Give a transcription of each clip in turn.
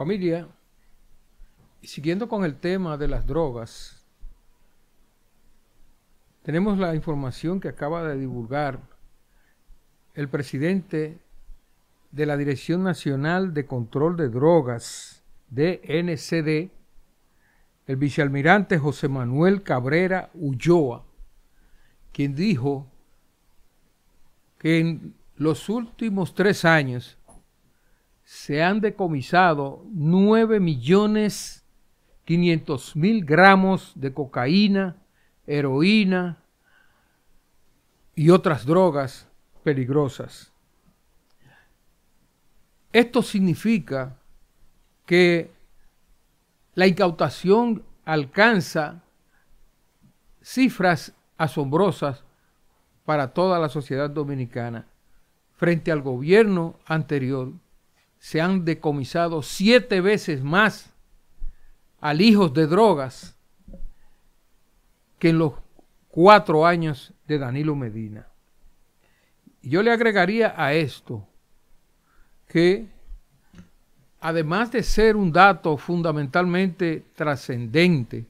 Familia, siguiendo con el tema de las drogas, tenemos la información que acaba de divulgar el presidente de la Dirección Nacional de Control de Drogas, DNCD, el vicealmirante José Manuel Cabrera Ulloa, quien dijo que en los últimos tres años se han decomisado 9 millones 500 mil gramos de cocaína, heroína y otras drogas peligrosas. Esto significa que la incautación alcanza cifras asombrosas para toda la sociedad dominicana frente al gobierno anterior se han decomisado siete veces más alijos de drogas que en los cuatro años de Danilo Medina. Yo le agregaría a esto que, además de ser un dato fundamentalmente trascendente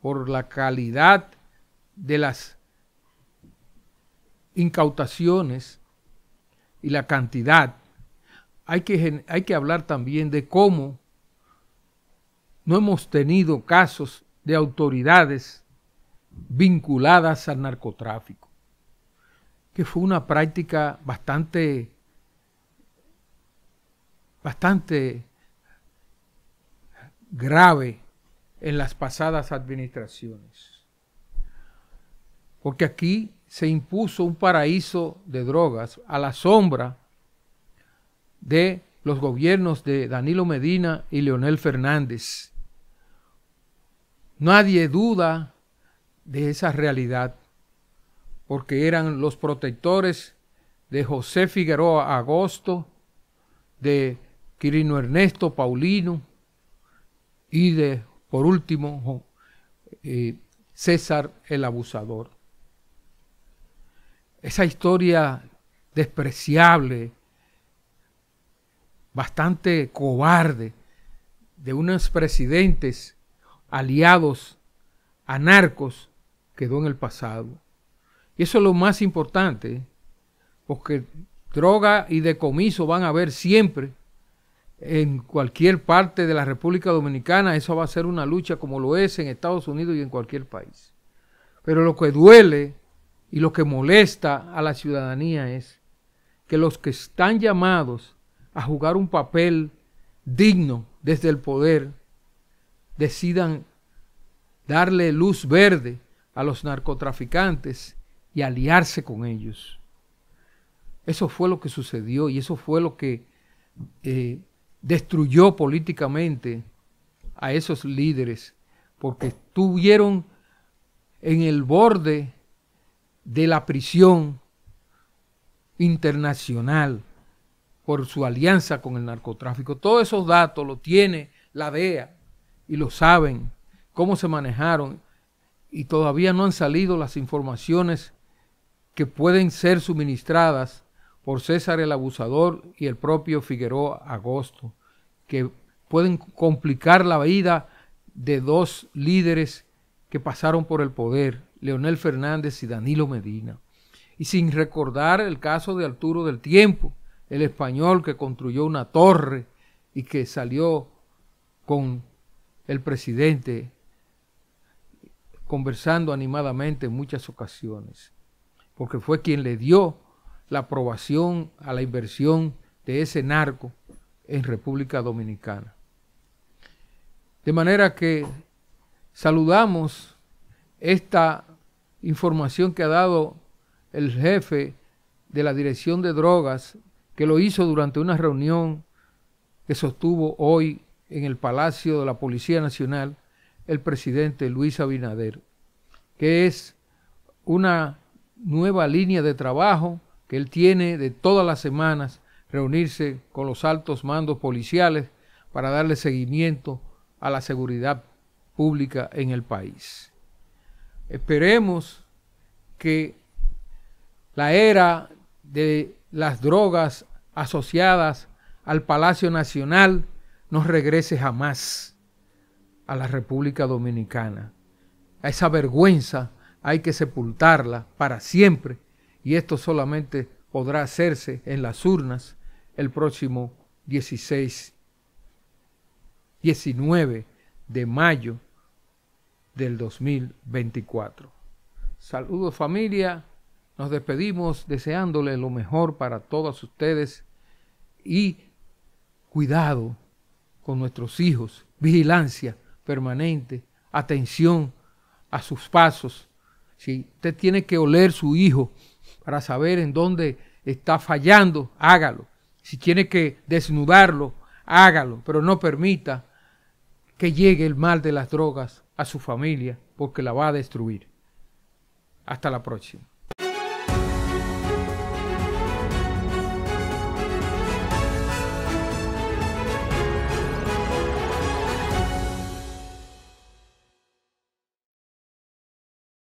por la calidad de las incautaciones y la cantidad, hay que, hay que hablar también de cómo no hemos tenido casos de autoridades vinculadas al narcotráfico, que fue una práctica bastante, bastante grave en las pasadas administraciones. Porque aquí se impuso un paraíso de drogas a la sombra de los gobiernos de Danilo Medina y Leonel Fernández. Nadie duda de esa realidad, porque eran los protectores de José Figueroa Agosto, de Quirino Ernesto Paulino y de, por último, eh, César el Abusador. Esa historia despreciable bastante cobarde de unos presidentes aliados a narcos quedó en el pasado. Y eso es lo más importante, porque droga y decomiso van a haber siempre en cualquier parte de la República Dominicana. Eso va a ser una lucha como lo es en Estados Unidos y en cualquier país. Pero lo que duele y lo que molesta a la ciudadanía es que los que están llamados a jugar un papel digno desde el poder, decidan darle luz verde a los narcotraficantes y aliarse con ellos. Eso fue lo que sucedió y eso fue lo que eh, destruyó políticamente a esos líderes, porque estuvieron en el borde de la prisión internacional por su alianza con el narcotráfico. Todos esos datos los tiene la DEA y lo saben, cómo se manejaron y todavía no han salido las informaciones que pueden ser suministradas por César el Abusador y el propio Figueroa Agosto, que pueden complicar la vida de dos líderes que pasaron por el poder, Leonel Fernández y Danilo Medina. Y sin recordar el caso de Arturo del Tiempo, el español que construyó una torre y que salió con el presidente conversando animadamente en muchas ocasiones, porque fue quien le dio la aprobación a la inversión de ese narco en República Dominicana. De manera que saludamos esta información que ha dado el jefe de la Dirección de Drogas que lo hizo durante una reunión que sostuvo hoy en el Palacio de la Policía Nacional el presidente Luis Abinader, que es una nueva línea de trabajo que él tiene de todas las semanas, reunirse con los altos mandos policiales para darle seguimiento a la seguridad pública en el país. Esperemos que la era de las drogas asociadas al Palacio Nacional no regrese jamás a la República Dominicana. A esa vergüenza hay que sepultarla para siempre y esto solamente podrá hacerse en las urnas el próximo 16, 19 de mayo del 2024. Saludos familia. Nos despedimos deseándole lo mejor para todos ustedes y cuidado con nuestros hijos, vigilancia permanente, atención a sus pasos. Si usted tiene que oler su hijo para saber en dónde está fallando, hágalo. Si tiene que desnudarlo, hágalo, pero no permita que llegue el mal de las drogas a su familia porque la va a destruir. Hasta la próxima.